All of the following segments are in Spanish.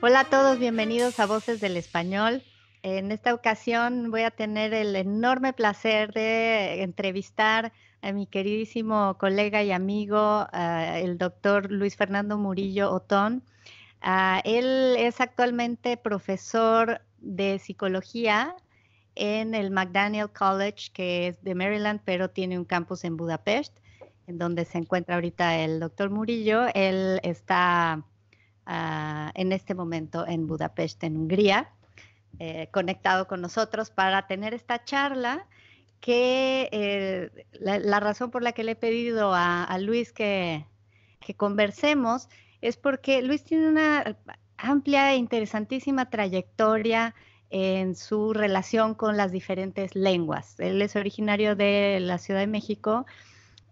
Hola a todos, bienvenidos a Voces del Español. En esta ocasión voy a tener el enorme placer de entrevistar a mi queridísimo colega y amigo, eh, el doctor Luis Fernando Murillo Otón. Ah, él es actualmente profesor de psicología en el McDaniel College, que es de Maryland, pero tiene un campus en Budapest, en donde se encuentra ahorita el doctor Murillo. Él está ah, en este momento en Budapest, en Hungría, eh, conectado con nosotros para tener esta charla que eh, la, razón por la que le he pedido a, Luis que, que conversemos es porque Luis tiene una amplia e interesantísima trayectoria en su relación con las diferentes lenguas. Él es originario de la Ciudad de México,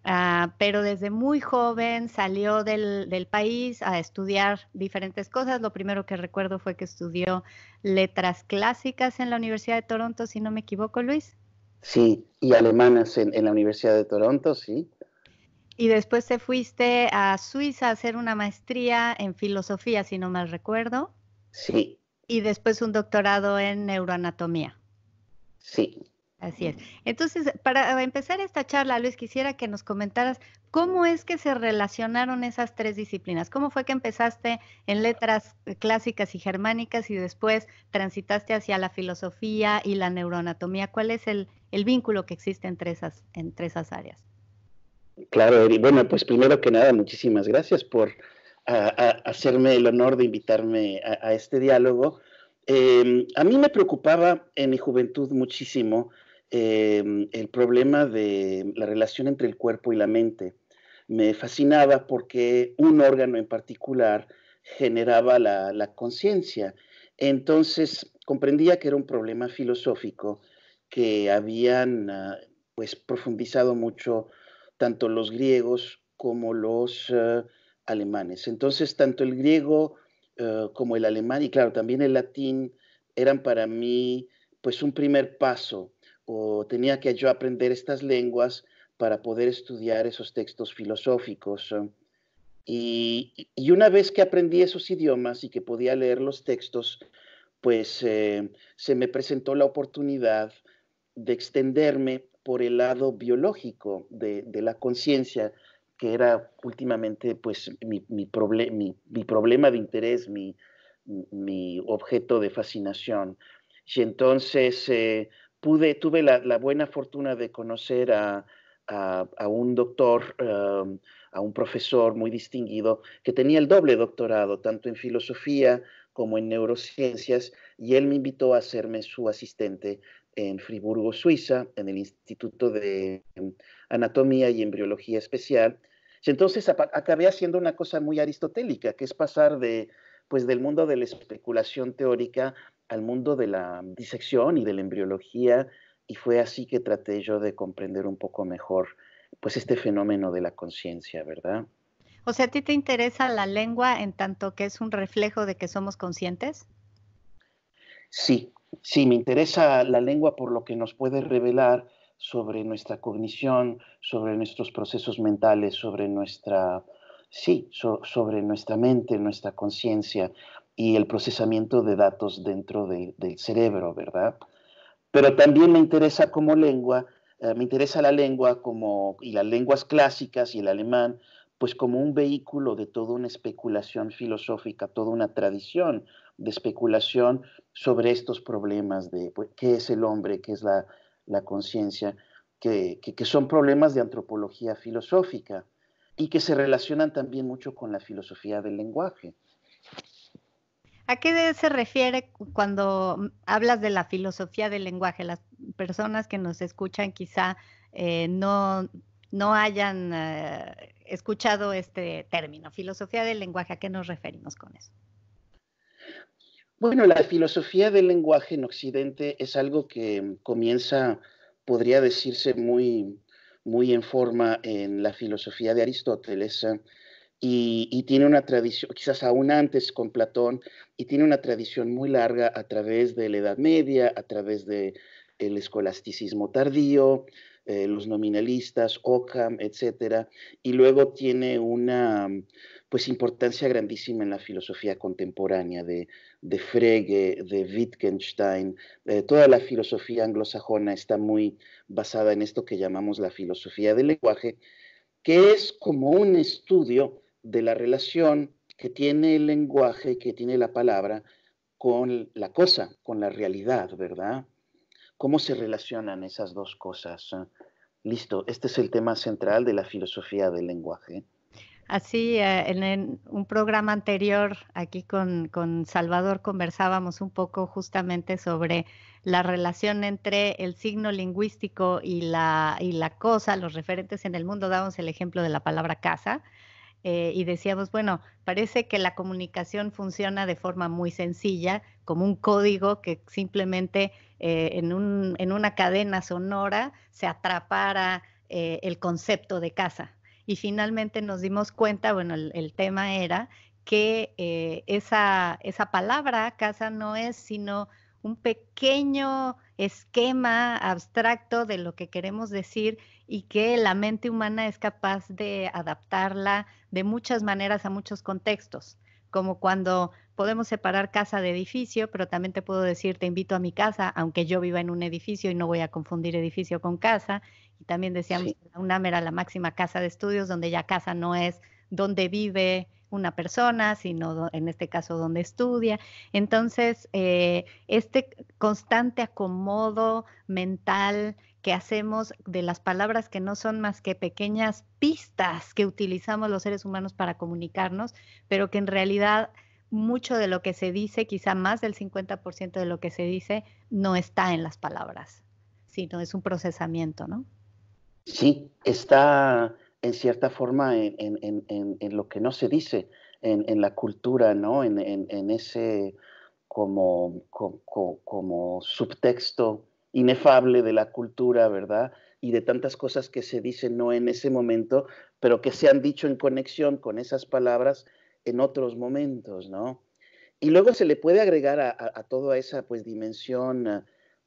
ah, pero desde muy joven salió del, país a estudiar diferentes cosas. Lo primero que recuerdo fue que estudió letras clásicas en la Universidad de Toronto, si no me equivoco, Luis. Sí, y alemanas en, en la Universidad de Toronto, sí. Y después te fuiste a Suiza a hacer una maestría en filosofía, si no mal recuerdo. Sí. Y después un doctorado en neuroanatomía. Sí. Así es. Entonces, para empezar esta charla, Luis, quisiera que nos comentaras cómo es que se relacionaron esas tres disciplinas. ¿Cómo fue que empezaste en letras clásicas y germánicas y después transitaste hacia la filosofía y la neuroanatomía? ¿Cuál es el, vínculo que existe entre esas, entre esas áreas? Claro, Eri. Bueno, pues primero que nada, muchísimas gracias por hacerme el honor de invitarme a, este diálogo. Em, a mí me preocupaba en mi juventud muchísimo em, el problema de la relación entre el cuerpo y la mente. Me fascinaba porque un órgano en particular generaba la, la conciencia. Entonces comprendía que era un problema filosófico que habían ah, pues profundizado mucho tanto los griegos como los eh, alemanes. Entonces, tanto el griego eh, como el alemán, y claro, también el latín, eran para mí pues un primer paso, o tenía que yo aprender estas lenguas para poder estudiar esos textos filosóficos. Y, una vez que aprendí esos idiomas y que podía leer los textos, pues eh, se me presentó la oportunidad de extenderme por el lado biológico de, la conciencia, que era últimamente pues mi, problema de interés, mi, objeto de fascinación. Y entonces eh, pude, tuve la, buena fortuna de conocer a, un doctor, um, a un profesor muy distinguido que tenía el doble doctorado, tanto en filosofía como en neurociencias, y él me invitó a hacerme su asistente en Friburgo, Suiza, en el Instituto de em, Anatomía y Embriología Especial. entonces acabé haciendo una cosa muy aristotélica, que es pasar de, pues, del mundo de la especulación teórica al mundo de la disección y de la embriología, y fue así que traté yo de comprender un poco mejor pues este fenómeno de la conciencia, ¿verdad? O sea, ¿a ti te interesa la lengua en tanto que es un reflejo de que somos conscientes? Sí, Sí, me interesa la lengua por lo que nos puede revelar sobre nuestra cognición, sobre nuestros procesos mentales, sobre nuestra, sí, sobre nuestra mente, nuestra conciencia y el procesamiento de datos dentro del cerebro, ¿verdad? Pero también me interesa como lengua, eh, me interesa la lengua como, y las lenguas clásicas y el alemán pues como un vehículo de toda una especulación filosófica, toda una tradición de especulación sobre estos problemas de pues, qué es el hombre, qué es la, conciencia, que, son problemas de antropología filosófica y que se relacionan también mucho con la filosofía del lenguaje. ¿A qué se refiere cuando mm, hablas de la filosofía del lenguaje? Las personas que nos escuchan quizá eh, no no hayan eh, escuchado este término, filosofía del lenguaje. ¿A qué nos referimos con eso? Bueno, la filosofía del lenguaje en Occidente es algo que comienza, podría decirse, muy, muy en forma en la filosofía de Aristóteles. Eh, y, tiene una tradición, quizás aún antes con Platón, y tiene una tradición muy larga a través de la Edad Media, a través del escolasticismo tardío, eh, los nominalistas, Ockham, etcétera, y luego tiene una mm, pues importancia grandísima en la filosofía contemporánea de, de Frege, de Wittgenstein. Eh, toda la filosofía anglosajona está muy basada en esto que llamamos la filosofía del lenguaje, que es como un estudio de la relación que tiene el lenguaje, que tiene la palabra con la cosa, con la realidad, ¿verdad? ¿Cómo se relacionan esas dos cosas? Ah, listo, este es el tema central de la filosofía del lenguaje. Así, eh, en un programa anterior aquí con, Salvador conversábamos un poco justamente sobre la relación entre el signo lingüístico y la, y la cosa, los referentes en el mundo. Dábamos el ejemplo de la palabra casa, eh, y decíamos, bueno, parece que la comunicación funciona de forma muy sencilla, como un código que simplemente eh, en, una cadena sonora se atrapara eh, el concepto de casa. Y finalmente nos dimos cuenta, bueno, el, el tema era que esa, esa palabra casa no es sino un pequeño esquema abstracto de lo que queremos decir y que la mente humana es capaz de adaptarla de muchas maneras a muchos contextos, como cuando podemos separar casa de edificio, pero también te puedo decir te invito a mi casa, aunque yo viva en un edificio y no voy a confundir edificio con casa. Y también decíamos que la UNAM era la máxima casa de estudios, donde ya casa no es donde vive una persona, sino en este caso donde estudia. Entonces, eh, este constante acomodo mental que hacemos de las palabras que no son más que pequeñas pistas que utilizamos los seres humanos para comunicarnos, pero que en realidad mucho de lo que se dice, quizá más del 50% de lo que se dice, no está en las palabras, sino es un procesamiento, ¿no? Sí, está en cierta forma en, en, en, en lo que no se dice en, la cultura, ¿no? En, ese como, como, como, subtexto inefable de la cultura, ¿verdad? Y de tantas cosas que se dicen no en ese momento, pero que se han dicho en conexión con esas palabras en otros momentos, ¿no? Y luego se le puede agregar a, toda esa pues dimensión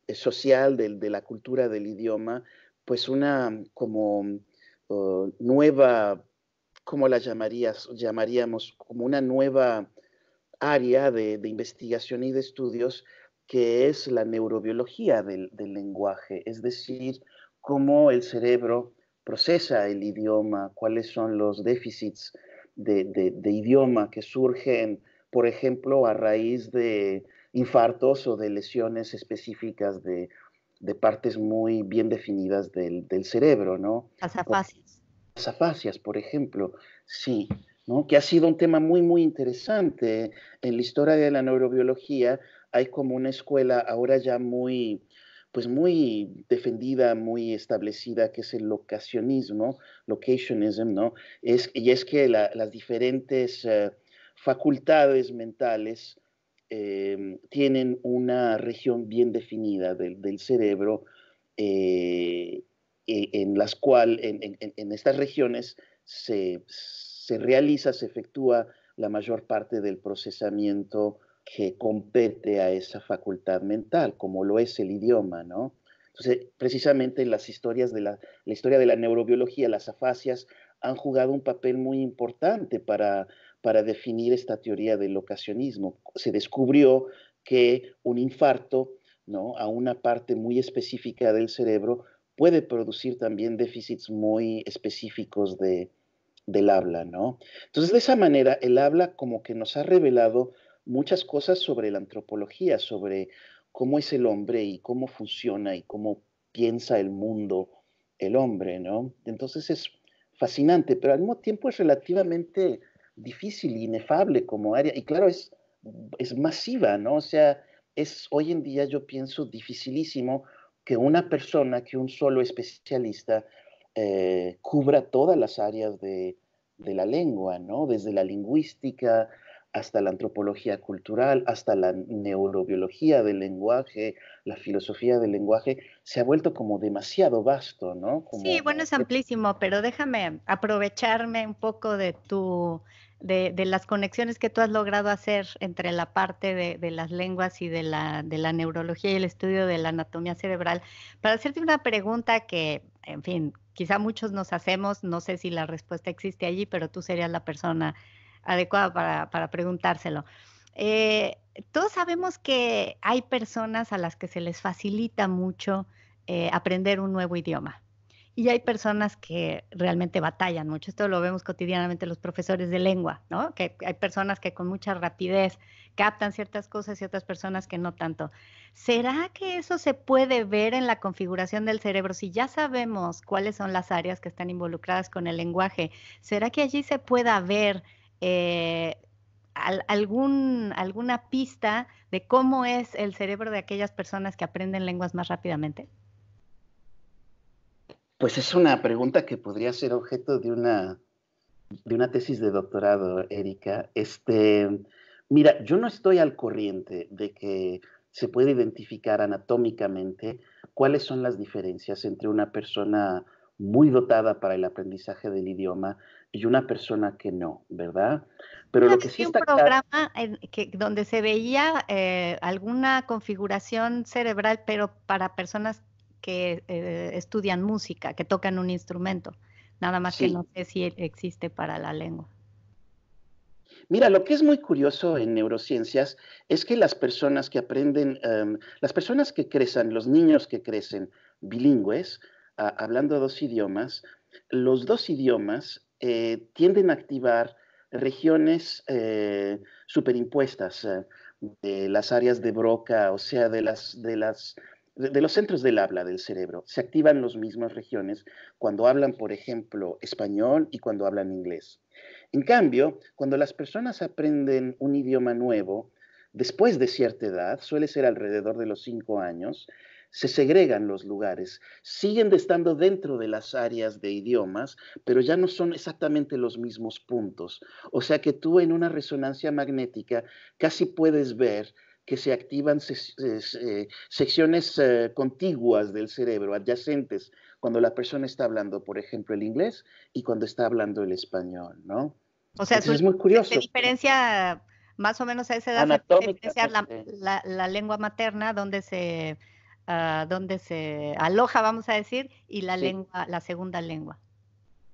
eh, social de, de, la cultura del idioma, pues una como nueva, ¿cómo la llamarías? llamaríamos? Como una nueva área de, investigación y de estudios que es la neurobiología del, lenguaje, es decir, cómo el cerebro procesa el idioma, cuáles son los déficits de, idioma que surgen, por ejemplo, a raíz de infartos o de lesiones específicas de de partes muy bien definidas del, cerebro, ¿no? Las afasias. Las afasias, por ejemplo, sí, ¿no? Que ha sido un tema muy, muy interesante. En la historia de la neurobiología hay como una escuela ahora ya muy, pues muy defendida, muy establecida, que es el locacionismo, locationism, ¿no? y es que las diferentes eh, facultades mentales Em, tienen una región bien definida del, cerebro eh, e, en las cuales, en, estas regiones se, realiza, se efectúa la mayor parte del procesamiento que compete a esa facultad mental, como lo es el idioma, ¿no? Entonces, precisamente en las historias de la historia de la neurobiología, las afasias han jugado un papel muy importante para, para definir esta teoría del ocasionismo. Se descubrió que un infarto a una parte muy específica del cerebro puede producir también déficits muy específicos de, del habla, ¿no? Entonces, de esa manera, el habla como que nos ha revelado muchas cosas sobre la antropología, sobre cómo es el hombre y cómo funciona y cómo piensa el mundo el hombre, ¿no? Entonces es fascinante, pero al mismo tiempo es relativamente difícil, inefable como área. Y claro, es, es masiva, ¿no? O sea, es hoy en día yo pienso dificilísimo que una persona, que un solo especialista eh, cubra todas las áreas de, la lengua, ¿no? Desde la lingüística hasta la antropología cultural, hasta la neurobiología del lenguaje, la filosofía del lenguaje, se ha vuelto como demasiado vasto, ¿no? sí, bueno, es amplísimo, pero déjame aprovecharme un poco de tu de, las conexiones que tú has logrado hacer entre la parte de, las lenguas y de la, neurología y el estudio de la anatomía cerebral, para hacerte una pregunta que, en fin, quizá muchos nos hacemos, no sé si la respuesta existe allí, pero tú serías la persona adecuada para, preguntárselo. Eh, todos sabemos que hay personas a las que se les facilita mucho eh, aprender un nuevo idioma y hay personas que realmente batallan mucho. Esto lo vemos cotidianamente los profesores de lengua, ¿no? Que hay personas que con mucha rapidez captan ciertas cosas y otras personas que no tanto. ¿Será que eso se puede ver en la configuración del cerebro? Si ya sabemos cuáles son las áreas que están involucradas con el lenguaje, ¿será que allí se pueda ver eh, alguna pista de cómo es el cerebro de aquellas personas que aprenden lenguas más rápidamente? Pues es una pregunta que podría ser objeto de una, de una tesis de doctorado, Erika. Este, mira, yo no estoy al corriente de que se puede identificar anatómicamente cuáles son las diferencias entre una persona muy dotada para el aprendizaje del idioma y una persona que no, ¿verdad? Pero lo que sí está un programa en que, donde se veía eh, alguna configuración cerebral, pero para personas que eh, estudian música, que tocan un instrumento. Nada más que no sé si e, existe para la lengua. Mira, lo que es muy curioso en neurociencias es que las personas que aprenden, em, las personas que crecen, los niños que crecen bilingües, ah, hablando dos idiomas, los dos idiomas eh, tienden a activar regiones eh, superimpuestas eh, de las áreas de Broca, o sea, de las, de las de los centros del habla del cerebro. Se activan las mismas regiones cuando hablan, por ejemplo, español y cuando hablan inglés. En cambio, cuando las personas aprenden un idioma nuevo, después de cierta edad, suele ser alrededor de los cinco años, se segregan los lugares, siguen estando dentro de las áreas de idiomas, pero ya no son exactamente los mismos puntos. O sea que tú en una resonancia magnética casi puedes ver que se activan eh, secciones eh, contiguas del cerebro, adyacentes, cuando la persona está hablando, por ejemplo, el inglés y cuando está hablando el español, ¿no? O sea, es muy curioso. Se diferencia más o menos a esa edad este. la, lengua materna donde se ah, se aloja, vamos a decir, y la lengua, la segunda lengua.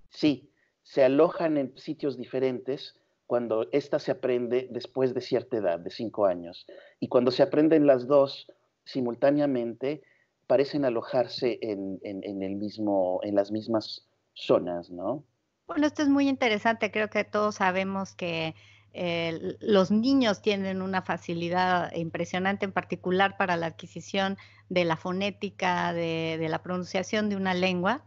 Sí, se alojan en sitios diferentes cuando ésta se aprende después de cierta edad, de cinco años. Y cuando se aprenden las dos simultáneamente, parecen alojarse en, en, el mismo, en las mismas zonas, ¿no? Bueno, esto es muy interesante. Creo que todos sabemos que eh, los niños tienen una facilidad impresionante, en particular para la adquisición de la fonética, de la pronunciación de una lengua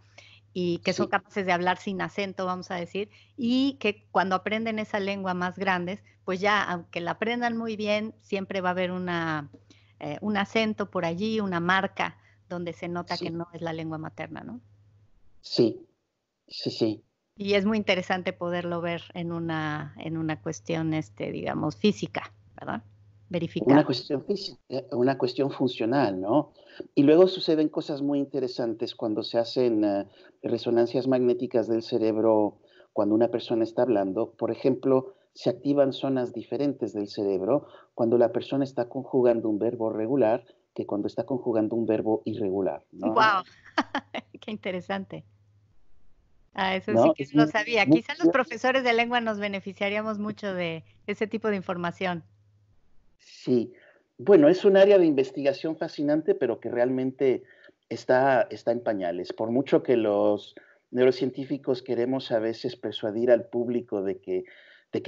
y que son capaces de hablar sin acento, vamos a decir, y que cuando aprenden esa lengua más grandes, pues ya, aunque la aprendan muy bien, siempre va a haber una, eh, un acento por allí, una marca donde se nota que no es la lengua materna, ¿no? Sí, sí, sí. Y es muy interesante poderlo ver en una, en una cuestión, este, digamos, física, ¿verdad? Una cuestión, eh, una cuestión funcional, ¿no? Y luego suceden cosas muy interesantes cuando se hacen eh, resonancias magnéticas del cerebro cuando una persona está hablando. Por ejemplo, se activan zonas diferentes del cerebro cuando la persona está conjugando un verbo regular que cuando está conjugando un verbo irregular. ¿no? ¡Wow! ¡Qué interesante! Ah, eso sí que no sabía. Quizás los profesores de lengua nos beneficiaríamos mucho de ese tipo de información. Sí, bueno, es un área de investigación fascinante, pero que realmente está, en pañales. Por mucho que los neurocientíficos queremos a veces persuadir al público de que,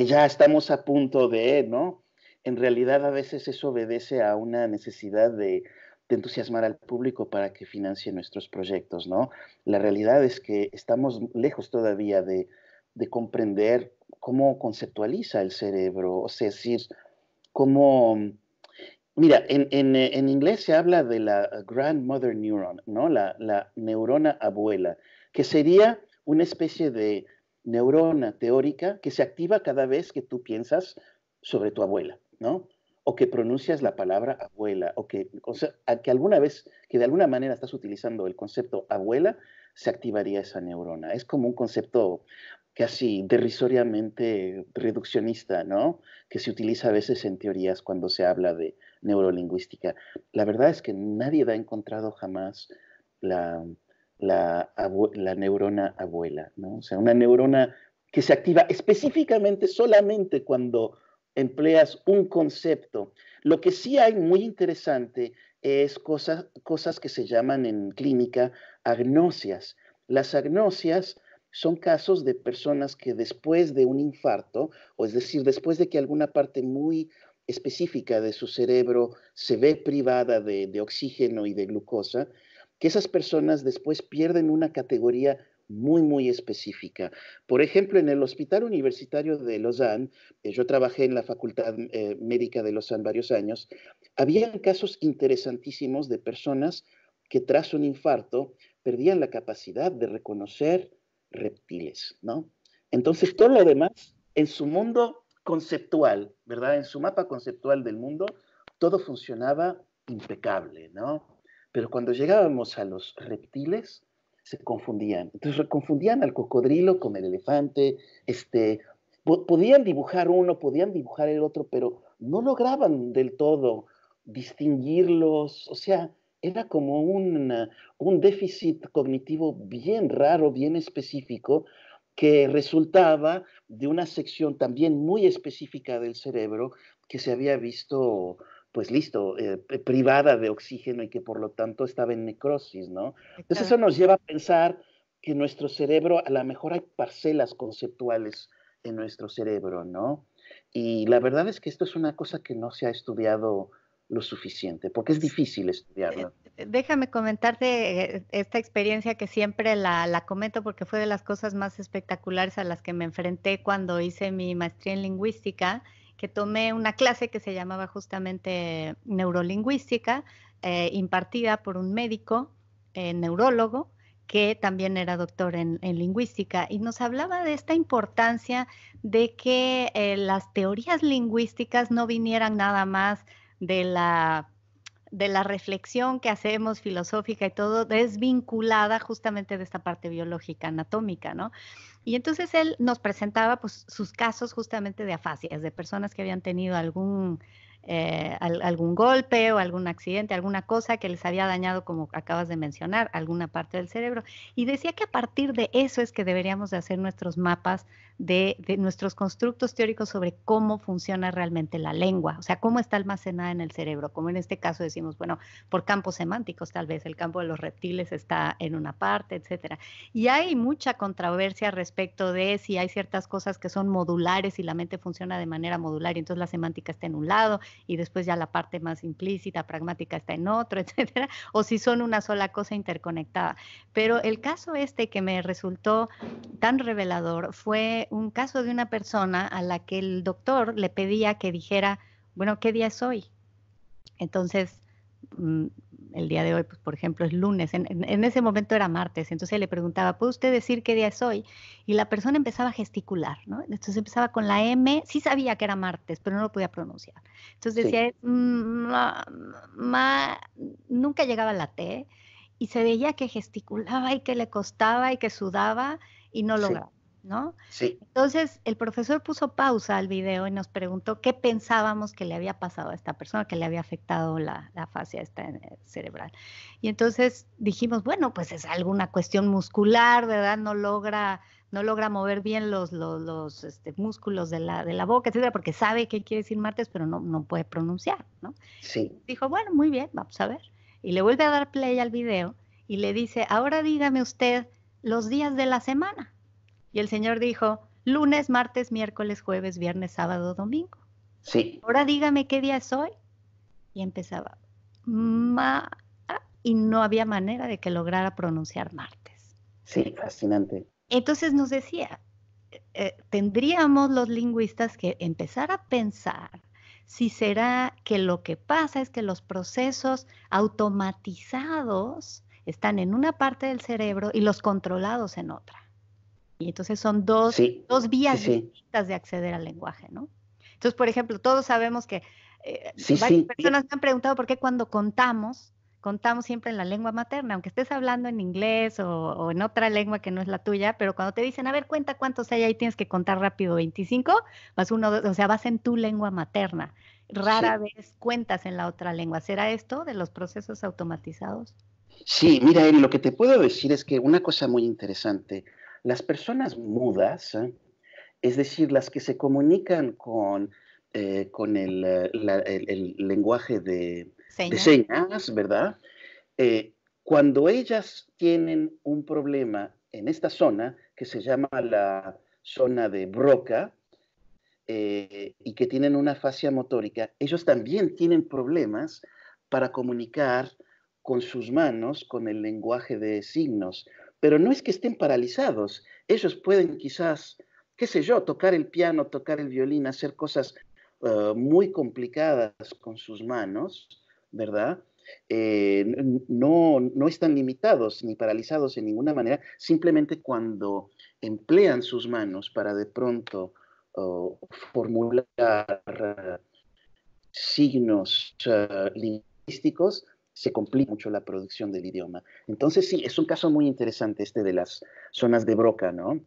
ya estamos a punto de, ¿no? En realidad a veces eso obedece a una necesidad de, entusiasmar al público para que financie nuestros proyectos, ¿no? La realidad es que estamos lejos todavía de, comprender cómo conceptualiza el cerebro, o sea, es como... Mira, eh, en, inglés se habla de la grandmother neuron, ¿no? La, neurona abuela, que sería una especie de neurona teórica que se activa cada vez que tú piensas sobre tu abuela, ¿no? O que pronuncias la palabra abuela, o que, que alguna vez, que de alguna manera estás utilizando el concepto abuela, se activaría esa neurona. Es como un concepto casi derrisoriamente reduccionista, ¿no? Que se utiliza a veces en teorías cuando se habla de neurolingüística. La verdad es que nadie ha encontrado jamás la, neurona abuela, ¿no? O sea, una neurona que se activa específicamente solamente cuando empleas un concepto. Lo que sí hay muy interesante es cosas, cosas que se llaman en clínica agnosias. Las agnosias son casos de personas que después de un infarto, o es decir, después de que alguna parte muy específica de su cerebro se ve privada de, oxígeno y de glucosa, que esas personas después pierden una categoría muy, muy específica. Por ejemplo, en el Hospital Universitario de Lausanne, eh, yo trabajé en la Facultad eh, Médica de Lausanne varios años, habían casos interesantísimos de personas que tras un infarto perdían la capacidad de reconocer reptiles, ¿no? Entonces todo lo demás, en su mundo conceptual, ¿verdad? En su mapa conceptual del mundo, todo funcionaba impecable, ¿no? Pero cuando llegábamos a los reptiles, se confundían. Entonces confundían al cocodrilo con el elefante, este, podían dibujar uno, podían dibujar el otro, pero no lograban del todo distinguirlos, o sea, era como un, déficit cognitivo bien raro, bien específico, que resultaba de una sección también muy específica del cerebro que se había visto pues listo, eh, eh, privada de oxígeno y que por lo tanto estaba en necrosis, ¿no? Entonces eso nos lleva a pensar que nuestro cerebro, a lo mejor hay parcelas conceptuales en nuestro cerebro, ¿no? Y la verdad es que esto es una cosa que no se ha estudiado lo suficiente, porque es difícil estudiarlo. Eh, déjame comentarte eh, esta experiencia que siempre la, comento porque fue de las cosas más espectaculares a las que me enfrenté cuando hice mi maestría en lingüística, que tomé una clase que se llamaba justamente neurolingüística, eh, impartida por un médico, neurólogo, que también era doctor en, lingüística, y nos hablaba de esta importancia de que las teorías lingüísticas no vinieran nada más de la reflexión que hacemos filosófica y todo desvinculada justamente de esta parte biológica anatómica, ¿no? Y entonces él nos presentaba pues, sus casos justamente de afasias, de personas que habían tenido algún, eh, algún golpe o algún accidente, alguna cosa que les había dañado, como acabas de mencionar, alguna parte del cerebro. Y decía que a partir de eso es que deberíamos de hacer nuestros mapas de, nuestros constructos teóricos sobre cómo funciona realmente la lengua, o sea, cómo está almacenada en el cerebro, como en este caso decimos, bueno, por campos semánticos tal vez, el campo de los reptiles está en una parte, etcétera. Y hay mucha controversia respecto de si hay ciertas cosas que son modulares y la mente funciona de manera modular y entonces la semántica está en un lado y después ya la parte más implícita, pragmática está en otro, etcétera, o si son una sola cosa interconectada. Pero el caso este que me resultó tan revelador fue un caso de una persona a la que el doctor le pedía que dijera, bueno, ¿qué día es hoy? Entonces, mm, el día de hoy, pues, por ejemplo, es lunes, en, ese momento era martes, entonces le preguntaba, ¿puede usted decir qué día es hoy? Y la persona empezaba a gesticular, ¿no? Entonces empezaba con la M, sí sabía que era martes, pero no lo podía pronunciar. Entonces decía, mm, nunca llegaba la T y se veía que gesticulaba y que le costaba y que sudaba y no lograba. ¿no? Sí. Entonces, el profesor puso pausa al video y nos preguntó qué pensábamos que le había pasado a esta persona, que le había afectado la, la fascia eh, cerebral. Y entonces dijimos, bueno, pues es alguna cuestión muscular, ¿verdad? No logra no logra mover bien los, los, este, músculos de la, de la, boca, etcétera, porque sabe qué quiere decir martes, pero no, puede pronunciar, ¿no? Dijo, bueno, muy bien, vamos a ver. Y le vuelve a dar play al video y le dice, ahora dígame usted los días de la semana. Y el Señor dijo, lunes, martes, miércoles, jueves, viernes, sábado, domingo. Sí. Ahora dígame qué día es hoy. Y empezaba, ma, y no había manera de que lograra pronunciar martes. Sí, fascinante. Entonces nos decía, eh, eh, tendríamos los lingüistas que empezar a pensar si será que lo que pasa es que los procesos automatizados están en una parte del cerebro y los controlados en otra. Y entonces son dos, dos vías distintas de acceder al lenguaje, ¿no? Entonces, por ejemplo, todos sabemos que eh, varias personas me han preguntado por qué cuando contamos, contamos siempre en la lengua materna, aunque estés hablando en inglés o, en otra lengua que no es la tuya, pero cuando te dicen, a ver, cuenta cuántos hay ahí, tienes que contar rápido 25, vas uno, o sea, vas en tu lengua materna. Rara vez cuentas en la otra lengua. ¿Será esto de los procesos automatizados? Sí, mira, Eri, lo que te puedo decir es que una cosa muy interesante, las personas mudas, ¿eh? es decir, las que se comunican con, eh, eh, el, lenguaje de señas, ¿verdad? cuando ellas tienen un problema en esta zona, que se llama la zona de Broca, y que tienen una fascia motórica, ellos también tienen problemas para comunicar con sus manos, con el lenguaje de signos pero no es que estén paralizados. Ellos pueden quizás, qué sé yo, tocar el piano, tocar el violín, hacer cosas eh, muy complicadas con sus manos, ¿verdad? Eh, no, no están limitados ni paralizados en ninguna manera, simplemente cuando emplean sus manos para de pronto formular eh, signos lingüísticos, se complica mucho la producción del idioma. Entonces sí, es un caso muy interesante este de las zonas de broca, ¿no?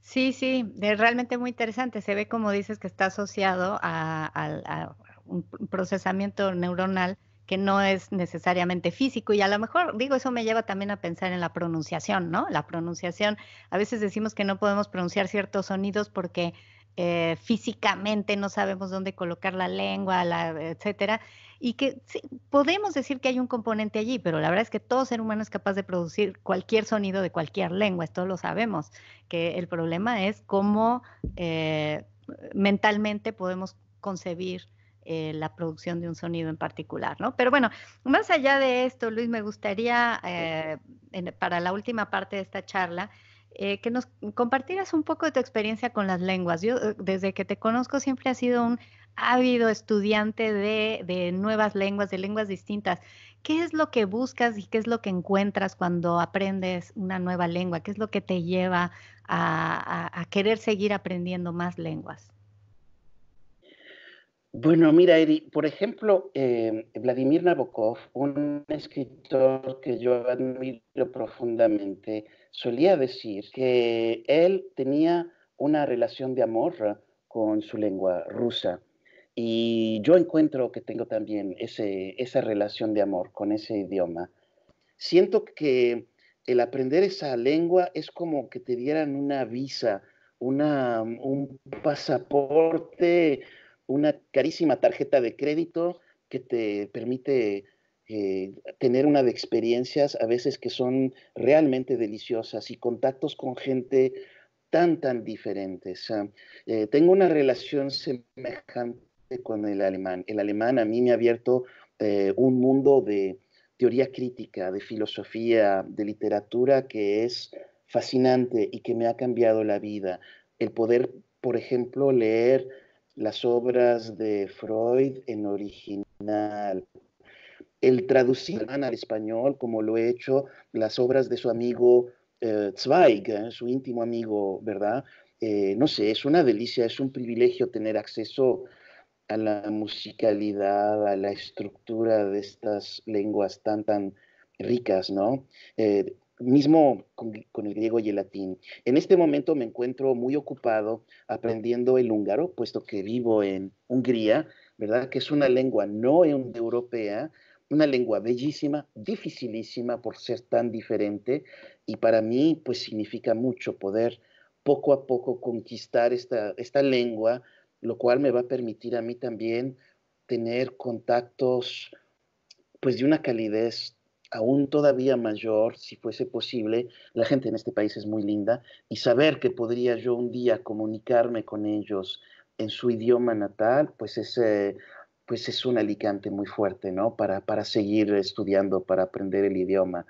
Sí, sí, es realmente muy interesante. Se ve, como dices, que está asociado a, a un procesamiento neuronal que no es necesariamente físico y a lo mejor, digo, eso me lleva también a pensar en la pronunciación, ¿no? La pronunciación, a veces decimos que no podemos pronunciar ciertos sonidos porque eh, físicamente no sabemos dónde colocar la lengua, la, etcétera, y que podemos decir que hay un componente allí, pero la verdad es que todo ser humano es capaz de producir cualquier sonido de cualquier lengua, esto lo sabemos, que el problema es cómo eh, mentalmente podemos concebir eh, la producción de un sonido en particular, ¿no? Pero bueno, más allá de esto, Luis, me gustaría, para la última parte de esta charla, eh, que nos compartieras un poco de tu experiencia con las lenguas. Yo eh, desde que te conozco siempre has sido un ávido estudiante de, de nuevas lenguas, de lenguas distintas. ¿Qué es lo que buscas y qué es lo que encuentras cuando aprendes una nueva lengua? ¿Qué es lo que te lleva a, querer seguir aprendiendo más lenguas? Bueno, mira, Eri, por ejemplo, eh, Vladimir Nabokov, un escritor que yo admiro profundamente, solía decir que él tenía una relación de amor con su lengua rusa. Y yo encuentro que tengo también esa relación de amor con ese idioma. Siento que el aprender esa lengua es como que te dieran una visa, un pasaporte, una carísima tarjeta de crédito que te permite eh, tener una de experiencias a veces que son realmente deliciosas y contactos con gente tan, tan diferentes. Eh, tengo una relación semejante con el alemán. El alemán a mí me ha abierto eh, un mundo de teoría crítica, de filosofía, de literatura que es fascinante y que me ha cambiado la vida. El poder, por ejemplo, leer las obras de Freud en original, el traducir al español, como lo he hecho, las obras de su amigo eh, Zweig, eh, su íntimo amigo, ¿verdad? Eh, no sé, es una delicia, es un privilegio tener acceso a la musicalidad, a la estructura de estas lenguas tan, tan ricas, ¿no? mismo con, con, el griego y el latín. En este momento me encuentro muy ocupado aprendiendo el húngaro, puesto que vivo en Hungría, ¿verdad? Que es una lengua no europea, una lengua bellísima, dificilísima por ser tan diferente y para mí pues significa mucho poder poco a poco conquistar esta, esta lengua, lo cual me va a permitir a mí también tener contactos pues de una calidez aún todavía mayor, si fuese posible. La gente en este país es muy linda y saber que podría yo un día comunicarme con ellos en su idioma natal, pues es... Eh, pues es un alicante muy fuerte, ¿no? Para, para seguir estudiando, para aprender el idioma.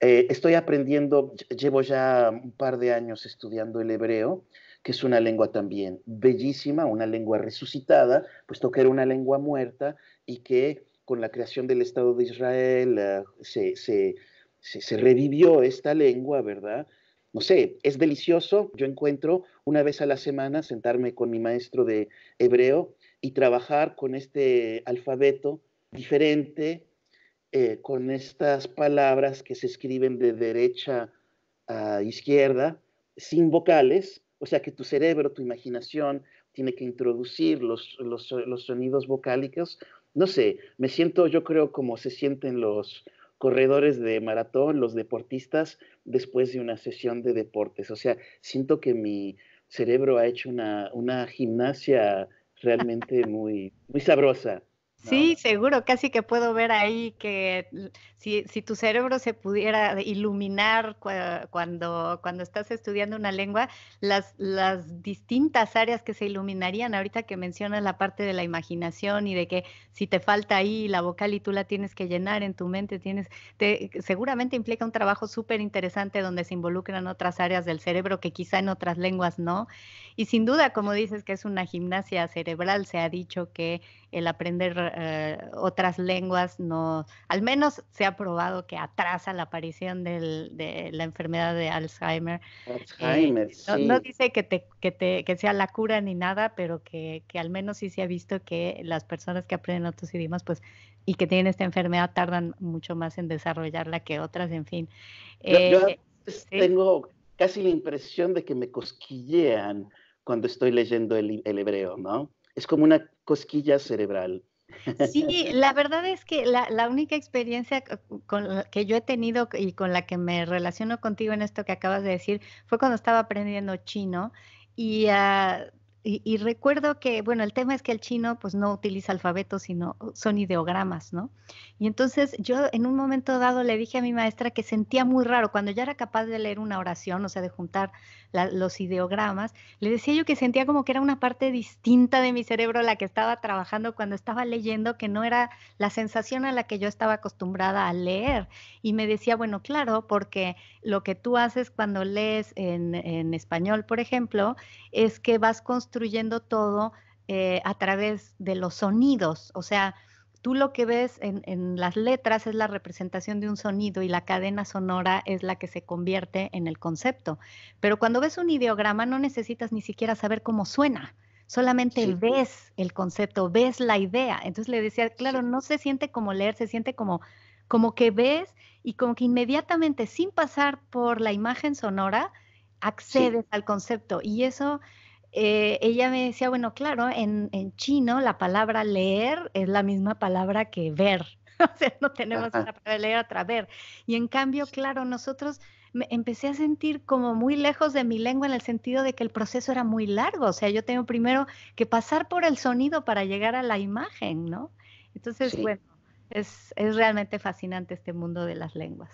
Eh, estoy aprendiendo, llevo ya un par de años estudiando el hebreo, que es una lengua también bellísima, una lengua resucitada, puesto que era una lengua muerta y que con la creación del Estado de Israel se, se revivió esta lengua, ¿verdad? no sé, es delicioso. Yo encuentro una vez a la semana sentarme con mi maestro de hebreo y trabajar con este alfabeto diferente, eh, con estas palabras que se escriben de derecha a izquierda, sin vocales, o sea que tu cerebro, tu imaginación tiene que introducir los, los, los sonidos vocálicos. No sé, me siento yo creo como se sienten los corredores de maratón, los deportistas, después de una sesión de deportes. O sea, siento que mi cerebro ha hecho una, una gimnasia realmente muy, muy sabrosa. Sí, seguro, casi que puedo ver ahí que si, si tu cerebro se pudiera iluminar cuando, cuando estás estudiando una lengua, las, las distintas áreas que se iluminarían, ahorita que mencionas la parte de la imaginación y de que si te falta ahí la vocal y tú la tienes que llenar en tu mente, tienes, te, seguramente implica un trabajo súper interesante donde se involucran otras áreas del cerebro que quizá en otras lenguas no. Y sin duda, como dices que es una gimnasia cerebral, se ha dicho que el aprender eh, otras lenguas no, al menos se ha probado que atrasa la aparición de la enfermedad de Alzheimer. Eh, Alzheimer, no, dice que, sea la cura ni nada, pero que, al menos sí se ha visto que las personas que aprenden otros idiomas, pues y que tienen esta enfermedad tardan mucho más en desarrollarla que otras, en fin. yo, eh, tengo casi la impresión de que me cosquillean cuando estoy leyendo el, hebreo, ¿no? Es como una cosquilla cerebral. Sí, la verdad es que la, única experiencia con que yo he tenido y con la que me relaciono contigo en esto que acabas de decir fue cuando estaba aprendiendo chino ah, y, recuerdo que, bueno, el tema es que el chino pues no utiliza alfabetos, sino son ideogramas, ¿no? Y entonces yo en un momento dado le dije a mi maestra que sentía muy raro cuando ya era capaz de leer una oración, o sea, de juntar los ideogramas, le decía yo que sentía como que era una parte distinta de mi cerebro la que estaba trabajando cuando estaba leyendo, que no era la sensación a la que yo estaba acostumbrada a leer. Y me decía, bueno, claro, porque lo que tú haces cuando lees en, español, por ejemplo, es que vas construyendo todo eh, a través de los sonidos, o sea, tú lo que ves en, las letras es la representación de un sonido y la cadena sonora es la que se convierte en el concepto. Pero cuando ves un ideograma no necesitas ni siquiera saber cómo suena, solamente ves el concepto, ves la idea. Entonces le decía, claro, no se siente como leer, se siente como, como que ves y como que inmediatamente, sin pasar por la imagen sonora, accedes al concepto. Y eso eh, ella me decía, bueno, claro, en, en, chino la palabra leer es la misma palabra que ver. o sea, no tenemos una palabra leer otra ver. Y en cambio, claro, nosotros me empecé a sentir como muy lejos de mi lengua en el sentido de que el proceso era muy largo. O sea, yo tengo primero que pasar por el sonido para llegar a la imagen, ¿no? Entonces, bueno, es, es realmente fascinante este mundo de las lenguas.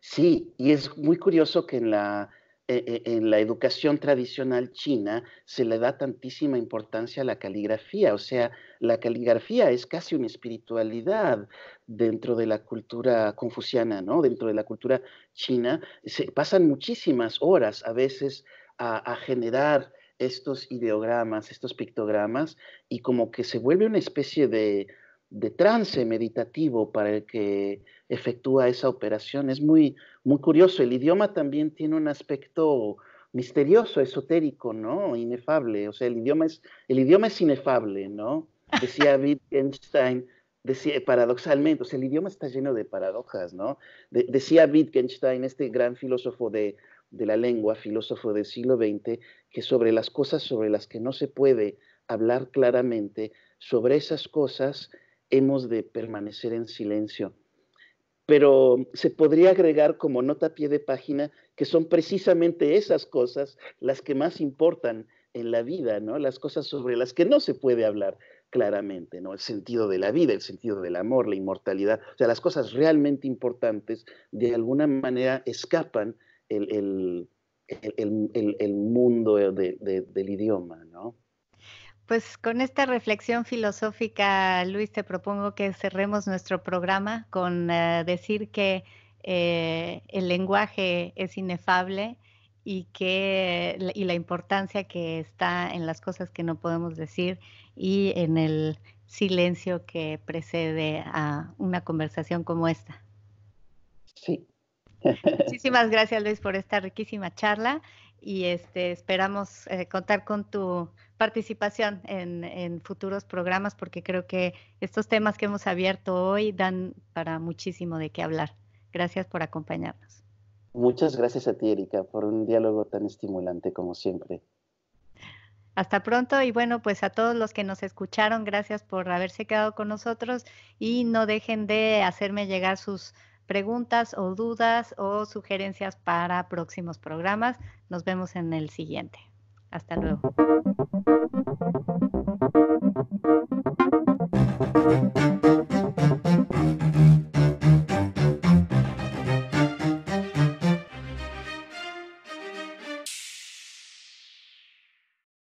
Sí, y es muy curioso que en la e, e, en la educación tradicional china se le da tantísima importancia a la caligrafía, o sea, la caligrafía es casi una espiritualidad dentro de la cultura confuciana, ¿no? Dentro de la cultura china se pasan muchísimas horas a veces a, a generar estos ideogramas, estos pictogramas, y como que se vuelve una especie de, de trance meditativo para el que efectúa esa operación. Es muy, muy curioso. El idioma también tiene un aspecto misterioso, esotérico, ¿no? Inefable. O sea, el idioma es, el idioma es inefable, ¿no? Decía Wittgenstein, decía, paradoxalmente, o sea, el idioma está lleno de paradojas, ¿no? decía Wittgenstein, este gran filósofo de, de la lengua, filósofo del siglo XX, que sobre las cosas sobre las que no se puede hablar claramente, sobre esas cosas hemos de permanecer en silencio. Pero se podría agregar como nota a pie de página que son precisamente esas cosas las que más importan en la vida, ¿no? Las cosas sobre las que no se puede hablar claramente, ¿no? El sentido de la vida, el sentido del amor, la inmortalidad, o sea, las cosas realmente importantes de alguna manera escapan el, mundo del idioma, ¿no? Pues con esta reflexión filosófica, Luis, te propongo que cerremos nuestro programa con eh, decir que eh, el lenguaje es inefable y, que, y la importancia que está en las cosas que no podemos decir y en el silencio que precede a una conversación como esta. Sí. Muchísimas gracias, Luis, por esta riquísima charla y este, esperamos eh, contar con tu participación en, en, futuros programas porque creo que estos temas que hemos abierto hoy dan para muchísimo de qué hablar. Gracias por acompañarnos. Muchas gracias a ti, Erika, por un diálogo tan estimulante como siempre. Hasta pronto y bueno, pues a todos los que nos escucharon, gracias por haberse quedado con nosotros y no dejen de hacerme llegar sus preguntas o dudas o sugerencias para próximos programas. Nos vemos en el siguiente. Hasta luego.